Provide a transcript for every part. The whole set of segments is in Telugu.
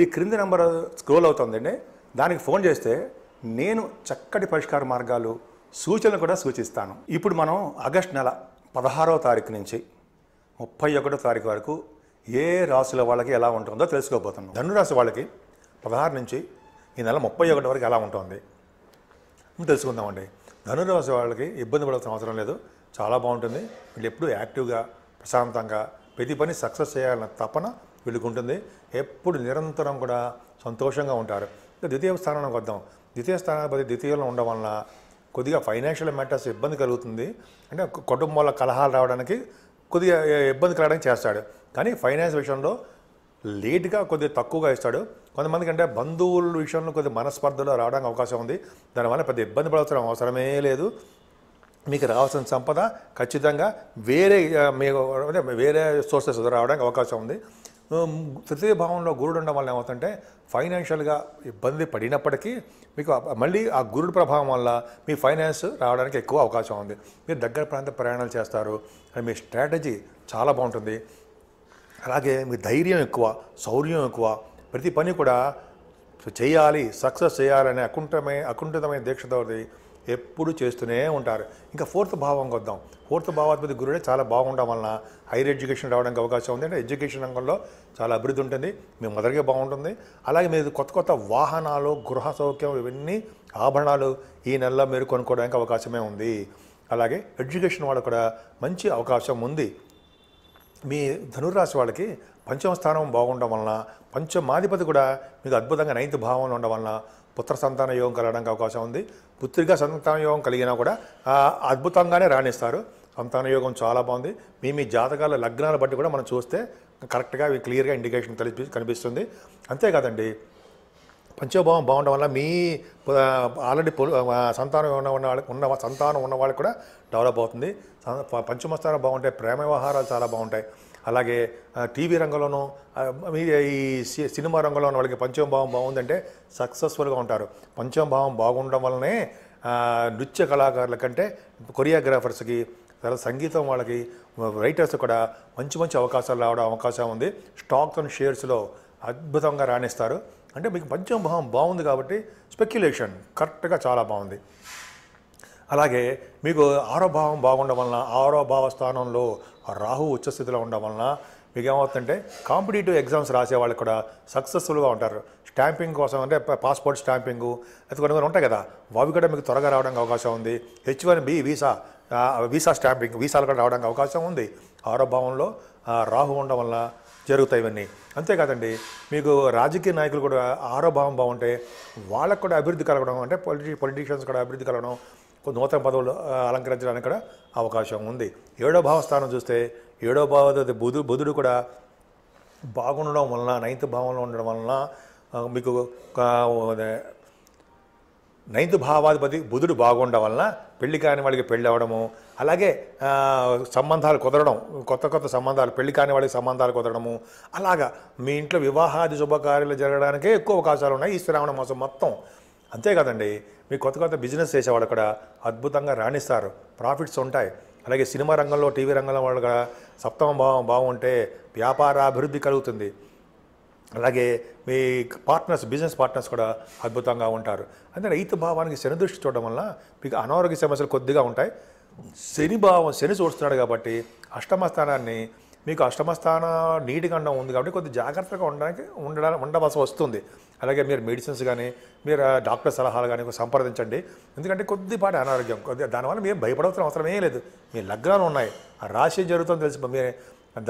ఈ క్రింది నెంబర్ స్క్రోల్ అవుతుందండి దానికి ఫోన్ చేస్తే నేను చక్కటి పరిష్కార మార్గాలు సూచనలు కూడా సూచిస్తాను ఇప్పుడు మనం ఆగస్ట్ నెల పదహారవ తారీఖు నుంచి ముప్పై ఒకటో తారీఖు వరకు ఏ రాశుల వాళ్ళకి ఎలా ఉంటుందో తెలుసుకోబోతున్నాం ధనురాశి వాళ్ళకి పదహారు నుంచి ఈ నెల ముప్పై ఒకటి వరకు ఎలా ఉంటుంది తెలుసుకుందామండి ధనురాశి వాళ్ళకి ఇబ్బంది పడాల్సిన అవసరం లేదు చాలా బాగుంటుంది వీళ్ళు ఎప్పుడూ యాక్టివ్గా ప్రశాంతంగా ప్రతి పని సక్సెస్ చేయాలన్న తపన వీళ్ళకి ఉంటుంది ఎప్పుడు నిరంతరం కూడా సంతోషంగా ఉంటారు ద్వితీయ స్థానానికి వద్దాం ద్వితీయ స్థానాధిపతి ద్వితీయంలో ఉండడం వలన కొద్దిగా ఫైనాన్షియల్ మ్యాటర్స్ ఇబ్బంది కలుగుతుంది అంటే కుటుంబంలో కలహాలు రావడానికి కొద్దిగా ఇబ్బంది కలగడానికి చేస్తాడు కానీ ఫైనాన్స్ విషయంలో లేట్గా కొద్దిగా తక్కువగా ఇస్తాడు కొంతమందికి అంటే బంధువుల విషయంలో కొద్దిగా మనస్పర్ధలు రావడానికి అవకాశం ఉంది దానివల్ల పెద్ద ఇబ్బంది పడాల్సిన అవసరమే లేదు మీకు రావాల్సిన సంపద ఖచ్చితంగా వేరే మీకు అంటే వేరే సోర్సెస్ రావడానికి అవకాశం ఉంది తృతీయ భావంలో గురుడు ఉండడం వల్ల ఏమవుతుంటే ఫైనాన్షియల్గా ఇబ్బంది పడినప్పటికీ మీకు మళ్ళీ ఆ గురుడు ప్రభావం వల్ల మీ ఫైనాన్స్ రావడానికి ఎక్కువ అవకాశం ఉంది మీరు దగ్గర ప్రాంత ప్రయాణాలు చేస్తారు మీ స్ట్రాటజీ చాలా బాగుంటుంది అలాగే మీ ధైర్యం ఎక్కువ శౌర్యం ఎక్కువ ప్రతి పని కూడా చేయాలి సక్సెస్ చేయాలనే అకుంఠమైన అకుంఠితమైన దీక్షతో ఎప్పుడు చేస్తూనే ఉంటారు ఇంకా ఫోర్త్ భావంకి వద్దాం ఫోర్త్ భావాధిపతి గురుడే చాలా బాగుండడం వలన హైయర్ ఎడ్యుకేషన్ రావడానికి అవకాశం ఉంది అంటే ఎడ్యుకేషన్ రంగంలో చాలా అభివృద్ధి ఉంటుంది మీ మదర్గా బాగుంటుంది అలాగే మీరు కొత్త కొత్త వాహనాలు గృహ సౌఖ్యం ఇవన్నీ ఆభరణాలు ఈ నెలలో మీరు కొనుక్కోవడానికి అవకాశమే ఉంది అలాగే ఎడ్యుకేషన్ వాళ్ళు కూడా మంచి అవకాశం ఉంది మీ ధనుర్రాశి వాళ్ళకి పంచమ స్థానం బాగుండడం వలన పంచమాధిపతి కూడా మీకు అద్భుతంగా నైన్త్ భావంలో ఉండడం వలన పుత్ర సంతాన యోగం కలగడానికి అవకాశం ఉంది పుత్రిగా సంతాన యోగం కలిగినా కూడా అద్భుతంగానే రాణిస్తారు సంతాన యోగం చాలా బాగుంది మీ మీ జాతకాల లగ్నాల బట్టి కూడా మనం చూస్తే కరెక్ట్గా క్లియర్గా ఇండికేషన్ కలిపి కనిపిస్తుంది అంతేకాదండి పంచభావం బాగుండడం వల్ల మీ ఆల్రెడీ సంతానం ఉన్న ఉన్న వాళ్ళకి ఉన్న సంతానం ఉన్న వాళ్ళకి కూడా డెవలప్ అవుతుంది పంచమస్థానం బాగుంటాయి ప్రేమ వ్యవహారాలు చాలా బాగుంటాయి అలాగే టీవీ రంగంలోనూ ఈ సినిమా రంగంలో ఉన్న వాళ్ళకి పంచమ భావం బాగుందంటే సక్సెస్ఫుల్గా ఉంటారు పంచమ భావం బాగుండడం వల్లనే నృత్య కళాకారుల కంటే కొరియోగ్రాఫర్స్కి తర్వాత సంగీతం వాళ్ళకి రైటర్స్ కూడా మంచి మంచి అవకాశాలు రావడం అవకాశం ఉంది స్టాక్స్ అండ్ షేర్స్లో అద్భుతంగా రాణిస్తారు అంటే మీకు పద్యం భావం బాగుంది కాబట్టి స్పెక్యులేషన్ కరెక్ట్గా చాలా బాగుంది అలాగే మీకు ఆరో భావం బాగుండడం వలన ఆరో భావ స్థానంలో రాహు ఉచ్చస్థితిలో ఉండడం వలన మీకు ఏమవుతుందంటే కాంపిటేటివ్ ఎగ్జామ్స్ రాసే వాళ్ళు కూడా సక్సెస్ఫుల్గా ఉంటారు స్టాంపింగ్ కోసం అంటే పాస్పోర్ట్ స్టాంపింగు అది కొన్ని కొన్ని ఉంటాయి కదా అవి కూడా మీకు త్వరగా రావడానికి అవకాశం ఉంది H one B visa visa stamping వీసాలు కూడా రావడానికి అవకాశం ఉంది ఆరో భావంలో రాహు ఉండడం వల్ల జరుగుతాయి ఇవన్నీ అంతేకాదండి మీకు రాజకీయ నాయకులు కూడా ఆరోభావం బాగుంటే వాళ్ళకు కూడా అభివృద్ధి కలగడం అంటే పొలిటి పొలిటీషియన్స్ కూడా అభివృద్ధి కలగడం నూతన పదవులు అలంకరించడానికి కూడా అవకాశం ఉంది ఏడో భావస్థానం చూస్తే ఏడో భావ బుధు బుధుడు కూడా బాగుండడం వలన నైన్త్ భావంలో ఉండడం వలన మీకు నైన్త్ భావాధిపతి బుధుడు బాగుండడం వలన పెళ్లి కాని వాళ్ళకి పెళ్ళి అవ్వడము అలాగే సంబంధాలు కుదరడం కొత్త కొత్త సంబంధాలు పెళ్లి కాని వాళ్ళకి సంబంధాలు కుదరడము అలాగా మీ ఇంట్లో వివాహాది శుభకార్యాలు జరగడానికే ఎక్కువ అవకాశాలు ఉన్నాయి ఈ శ్రావణ మాసం మొత్తం అంతే కదండి మీ కొత్త కొత్త బిజినెస్ చేసేవాళ్ళు కూడా అద్భుతంగా రాణిస్తారు ప్రాఫిట్స్ ఉంటాయి అలాగే సినిమా రంగంలో టీవీ రంగంలో వాళ్ళు కూడా సప్తమ భావం బాగుంటే వ్యాపార అభివృద్ధి కలుగుతుంది అలాగే మీ పార్ట్నర్స్ బిజినెస్ పార్ట్నర్స్ కూడా అద్భుతంగా ఉంటారు అంటే రైతు భావానికి దృష్టి చూడడం వల్ల మీకు అనారోగ్య సమస్యలు కొద్దిగా ఉంటాయి శని భావం శని చూస్తున్నాడు కాబట్టి అష్టమ స్థానాన్ని మీకు అష్టమస్థానం నీటి గండం ఉంది కాబట్టి కొద్దిగా జాగ్రత్తగా ఉండడానికి ఉండడానికి ఉండవలసి వస్తుంది అలాగే మీరు మెడిసిన్స్ కానీ మీరు డాక్టర్ సలహాలు కానీ సంప్రదించండి ఎందుకంటే కొద్దిపాటి అనారోగ్యం కొద్దిగా దానివల్ల మేము భయపడవలసిన ఏం లేదు మీ లగ్నాలు ఉన్నాయి ఆ రాశి ఏం జరుగుతుందో తెలిసిపో మీ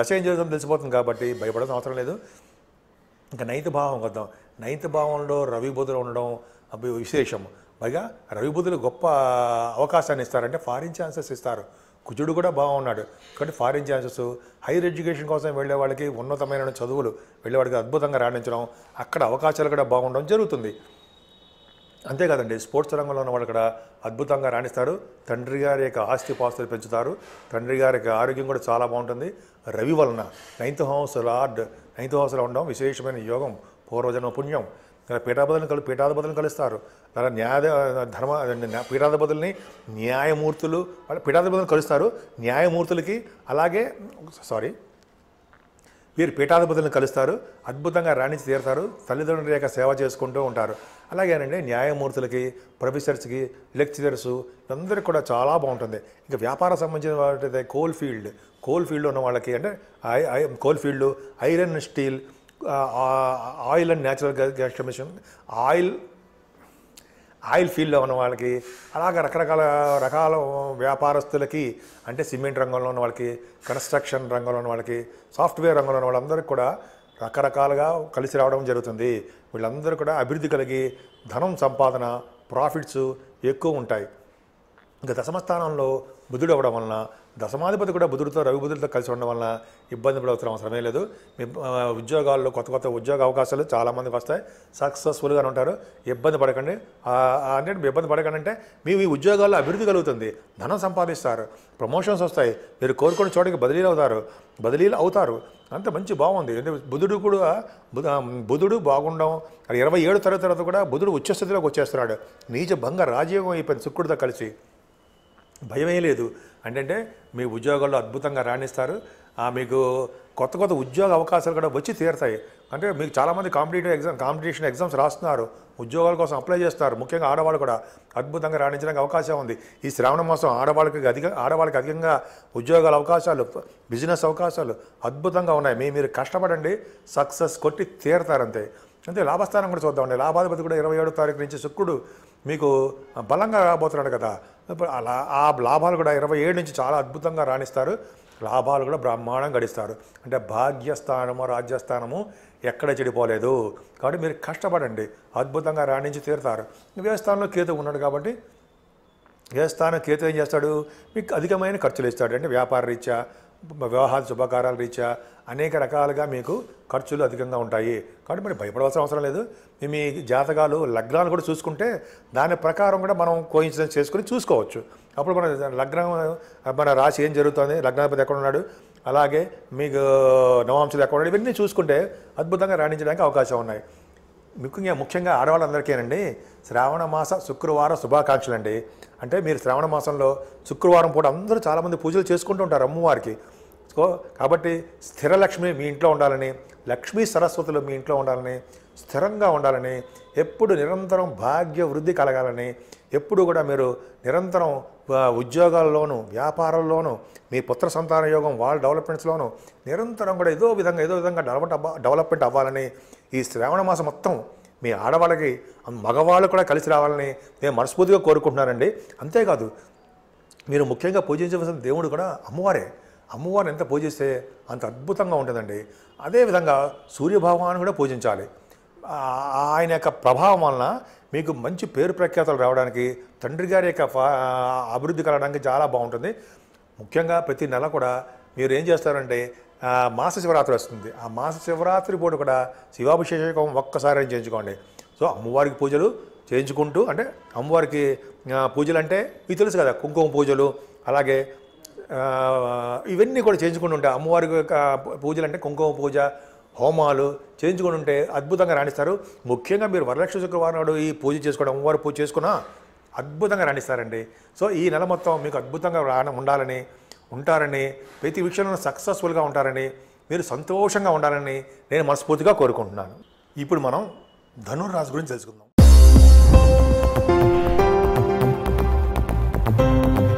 దశ ఏం జరుగుతుందో తెలిసిపోతుంది కాబట్టి భయపడాల్సిన అవసరం లేదు ఇంకా నైన్త్ భావం వద్దాం నైన్త్ భావంలో రవి బుధులు ఉండడం విశేషం పైగా రవిబుద్ధులు గొప్ప అవకాశాన్ని ఇస్తారంటే ఫారిన్ ఛాన్సెస్ ఇస్తారు కుజుడు కూడా బాగున్నాడు కాబట్టి ఫారిన్ ఛాన్సెస్ హైయర్ ఎడ్యుకేషన్ కోసం వెళ్ళే వాళ్ళకి ఉన్నతమైన చదువులు వెళ్ళేవాడికి అద్భుతంగా రాణించడం అక్కడ అవకాశాలు కూడా బాగుండడం జరుగుతుంది అంతేకాదండి స్పోర్ట్స్ రంగంలో ఉన్న వాళ్ళు కూడా అద్భుతంగా రాణిస్తారు తండ్రి గారి యొక్క ఆస్తి పాస్తులు పెంచుతారు తండ్రి గారి యొక్క ఆరోగ్యం కూడా చాలా బాగుంటుంది రవి వలన నైన్త్ హౌస్ లార్డ్ నైన్త్ హౌస్లో ఉండడం విశేషమైన యోగం పూర్వజన్మ పుణ్యం ఇలా పీఠాధిపతులను కలు పీఠాధిపతులను కలుస్తారు అలా న్యాయ ధర్మ పీఠాధిపతుల్ని న్యాయమూర్తులు వాళ్ళు పీఠాధిపతులను కలుస్తారు న్యాయమూర్తులకి అలాగే సారీ వీరు పీఠాధిపతులను కలుస్తారు అద్భుతంగా రాణించి తీరుతారు తల్లిదండ్రుల యొక్క సేవ చేసుకుంటూ ఉంటారు అలాగేనండి న్యాయమూర్తులకి ప్రొఫెసర్స్కి లెక్చరర్స్ అందరికీ కూడా చాలా బాగుంటుంది ఇంకా వ్యాపార సంబంధించిన వాటి కోల్ ఫీల్డ్ కోల్ ఫీల్డ్ ఉన్న వాళ్ళకి అంటే coal field iron steel oil and natural gas commission oil oil ఫీల్డ్లో ఉన్న వాళ్ళకి అలాగే రకరకాల రకాల వ్యాపారస్తులకి అంటే సిమెంట్ రంగంలో ఉన్న వాళ్ళకి కన్స్ట్రక్షన్ రంగంలో ఉన్న వాళ్ళకి సాఫ్ట్వేర్ రంగంలో ఉన్న వాళ్ళందరికీ కూడా రకరకాలుగా కలిసి రావడం జరుగుతుంది వీళ్ళందరూ కూడా అభివృద్ధి కలిగి ధనం సంపాదన ప్రాఫిట్స్ ఎక్కువ ఉంటాయి ఇంకా దశమస్థానంలో బుధుడు అవ్వడం వలన దశమాధిపతి కూడా బుధుడితో రవి బుధుడితో కలిసి ఉండడం వల్ల ఇబ్బంది పడవలసిన అవసరమే లేదు మీ ఉద్యోగాల్లో కొత్త కొత్త ఉద్యోగ అవకాశాలు చాలామందికి వస్తాయి సక్సెస్ఫుల్గా ఉంటారు ఇబ్బంది పడకండి అంటే ఇబ్బంది పడకండి అంటే మీ ఈ ఉద్యోగాల్లో అభివృద్ధి కలుగుతుంది ధనం సంపాదిస్తారు ప్రమోషన్స్ వస్తాయి మీరు కోరుకున్న చోటికి బదిలీలు అవుతారు బదిలీలు అవుతారు అంత మంచి బాగుంది అంటే బుధుడు కూడా బుధుడు బాగుండడం ఇరవై ఏడు తరగతి తర్వాత కూడా బుధుడు ఉచ్చస్థితిలోకి వచ్చేస్తున్నాడు నీచ భంగ రాజయోగం అయిపోయింది శుక్రుడితో కలిసి భయమే లేదు అంటే మీ ఉద్యోగాల్లో అద్భుతంగా రాణిస్తారు మీకు కొత్త కొత్త ఉద్యోగ అవకాశాలు కూడా వచ్చి తీరుతాయి అంటే మీకు చాలామంది కాంపిటేటివ్ ఎగ్జామ్ కాంపిటీషన్ ఎగ్జామ్స్ రాస్తున్నారు ఉద్యోగాల కోసం అప్లై చేస్తారు ముఖ్యంగా ఆడవాళ్ళు కూడా అద్భుతంగా రాణించడానికి అవకాశం ఉంది ఈ శ్రావణ మాసం ఆడవాళ్ళకి అధిక ఆడవాళ్ళకి అధికంగా ఉద్యోగాల అవకాశాలు బిజినెస్ అవకాశాలు అద్భుతంగా ఉన్నాయి మీ మీరు కష్టపడండి సక్సెస్ కొట్టి తీరతారంతే అంతే లాభస్థానం కూడా చూద్దామండి లాభాధిపతి కూడా ఇరవై ఏడో తారీఖు నుంచి శుక్రుడు మీకు బలంగా రాబోతున్నాడు కదా అలా ఆ లాభాలు కూడా ఇరవై ఏడు నుంచి చాలా అద్భుతంగా రాణిస్తారు లాభాలు కూడా బ్రహ్మాండం గడిస్తారు అంటే భాగ్యస్థానము రాజ్యస్థానము ఎక్కడ చెడిపోలేదు కాబట్టి మీరు కష్టపడండి అద్భుతంగా రాణించి తీరుతారు వ్యవస్థానంలో కేతు ఉన్నాడు కాబట్టి వ్యవస్థానం కేతు ఏం చేస్తాడు మీకు అధికమైన ఖర్చులు ఇస్తాడు అంటే వ్యాపార రీత్యా వ్యవహార శుభకారాల రీత్యా అనేక రకాలుగా మీకు ఖర్చులు అధికంగా ఉంటాయి కాబట్టి మరి భయపడవలసిన అవసరం లేదు మీ మీ జాతకాలు లగ్నాలు కూడా చూసుకుంటే దాని ప్రకారం కూడా మనం కోయించడం చేసుకుని చూసుకోవచ్చు అప్పుడు మన లగ్నం మన రాశి ఏం జరుగుతుంది లగ్నాధిపతి ఎక్కడ ఉన్నాడు అలాగే మీకు నవాంశాలు ఎక్కడ ఉన్నాడు ఇవన్నీ చూసుకుంటే అద్భుతంగా రాణించడానికి అవకాశం ఉన్నాయి ముఖ్యంగా ముఖ్యంగా ఆడవాళ్ళందరికీనండి శ్రావణ మాస శుక్రవార శుభాకాంక్షలు అండి అంటే మీరు శ్రావణ మాసంలో శుక్రవారం పూట అందరూ చాలామంది పూజలు చేసుకుంటూ ఉంటారు అమ్మవారికి సో కాబట్టి స్థిర లక్ష్మి మీ ఇంట్లో ఉండాలని లక్ష్మీ సరస్వతులు మీ ఇంట్లో ఉండాలని స్థిరంగా ఉండాలని ఎప్పుడు నిరంతరం భాగ్య వృద్ధి కలగాలని ఎప్పుడు కూడా మీరు నిరంతరం ఉద్యోగాల్లోనూ వ్యాపారంలోనూ మీ పుత్ర సంతాన యోగం వాళ్ళ డెవలప్మెంట్స్లోనూ నిరంతరం కూడా ఏదో విధంగా ఏదో విధంగా డెవలప్ డెవలప్మెంట్ అవ్వాలని ఈ శ్రావణ మాసం మొత్తం మీ ఆడవాళ్ళకి మగవాళ్ళు కూడా కలిసి రావాలని నేను మనస్ఫూర్తిగా కోరుకుంటున్నానండి అంతేకాదు మీరు ముఖ్యంగా పూజించవలసిన దేవుడు కూడా అమ్మవారే అమ్మవారిని ఎంత పూజిస్తే అంత అద్భుతంగా ఉంటుందండి అదేవిధంగా సూర్యభగవాన్ కూడా పూజించాలి ఆయన యొక్క ప్రభావం వలన మీకు మంచి పేరు ప్రఖ్యాతలు రావడానికి తండ్రి గారి యొక్క అభివృద్ధి కలగడానికి చాలా బాగుంటుంది ముఖ్యంగా ప్రతి నెల కూడా మీరు ఏం చేస్తారంటే మాస శివరాత్రి వస్తుంది ఆ మాస శివరాత్రి పూట కూడా శివాభిషేకం ఒక్కసారి చేయించుకోండి సో అమ్మవారికి పూజలు చేయించుకుంటూ అంటే అమ్మవారికి పూజలు అంటే మీకు తెలుసు కదా కుంకుమ పూజలు అలాగే ఇవన్నీ కూడా చేయించుకుని ఉంటాయి అమ్మవారి పూజలు అంటే కుంకుమ పూజ హోమాలు చేయించుకుని ఉంటే అద్భుతంగా రాణిస్తారు ముఖ్యంగా మీరు వరలక్ష్మి శుక్రవారం నాడు ఈ పూజ చేసుకోవడం అమ్మవారి పూజ చేసుకున్నా అద్భుతంగా రాణిస్తారండి సో ఈ నెల మొత్తం మీకు అద్భుతంగా రాణ ఉండాలని ఉంటారని ప్రతి విషయంలో సక్సెస్ఫుల్గా ఉంటారని మీరు సంతోషంగా ఉండాలని నేను మనస్ఫూర్తిగా కోరుకుంటున్నాను ఇప్పుడు మనం ధనుర్రాజు గురించి తెలుసుకుందాం